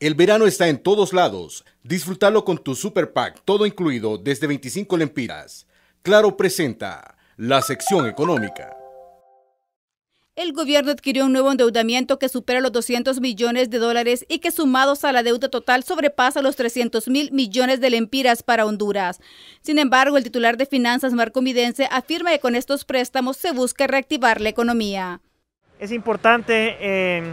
El verano está en todos lados. Disfrútalo con tu Super Pack, todo incluido desde 25 lempiras. Claro presenta la sección económica. El gobierno adquirió un nuevo endeudamiento que supera los 200 millones de dólares y que sumados a la deuda total sobrepasa los 300 mil millones de lempiras para Honduras. Sin embargo, el titular de finanzas, Marco Midense, afirma que con estos préstamos se busca reactivar la economía. Es importante eh,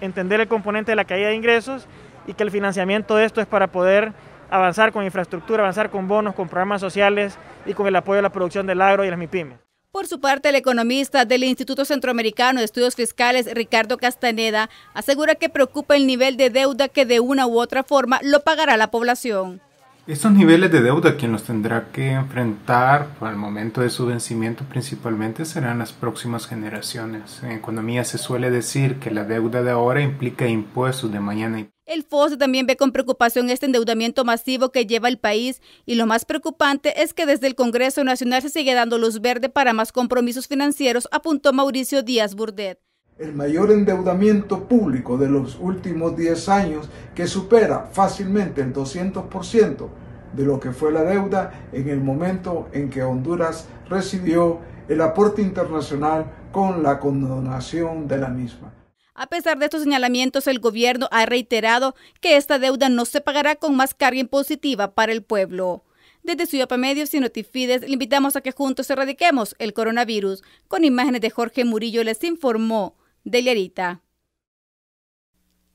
entender el componente de la caída de ingresos y que el financiamiento de esto es para poder avanzar con infraestructura, avanzar con bonos, con programas sociales y con el apoyo a la producción del agro y las MIPIMES. Por su parte, el economista del Instituto Centroamericano de Estudios Fiscales, Ricardo Castaneda, asegura que preocupa el nivel de deuda que de una u otra forma lo pagará la población. Estos niveles de deuda quien nos tendrá que enfrentar al momento de su vencimiento principalmente serán las próximas generaciones. En economía se suele decir que la deuda de ahora implica impuestos de mañana. y el FOS también ve con preocupación este endeudamiento masivo que lleva el país y lo más preocupante es que desde el Congreso Nacional se sigue dando luz verde para más compromisos financieros, apuntó Mauricio Díaz Burdet. El mayor endeudamiento público de los últimos 10 años que supera fácilmente el 200% de lo que fue la deuda en el momento en que Honduras recibió el aporte internacional con la condonación de la misma. A pesar de estos señalamientos, el gobierno ha reiterado que esta deuda no se pagará con más carga impositiva para el pueblo. Desde Ciudad Medios y Notifides, le invitamos a que juntos erradiquemos el coronavirus. Con imágenes de Jorge Murillo les informó Deliarita.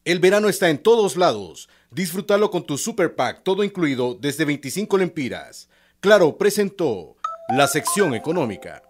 El verano está en todos lados. Disfrútalo con tu Super Pack, todo incluido desde 25 lempiras. Claro, presentó la sección económica.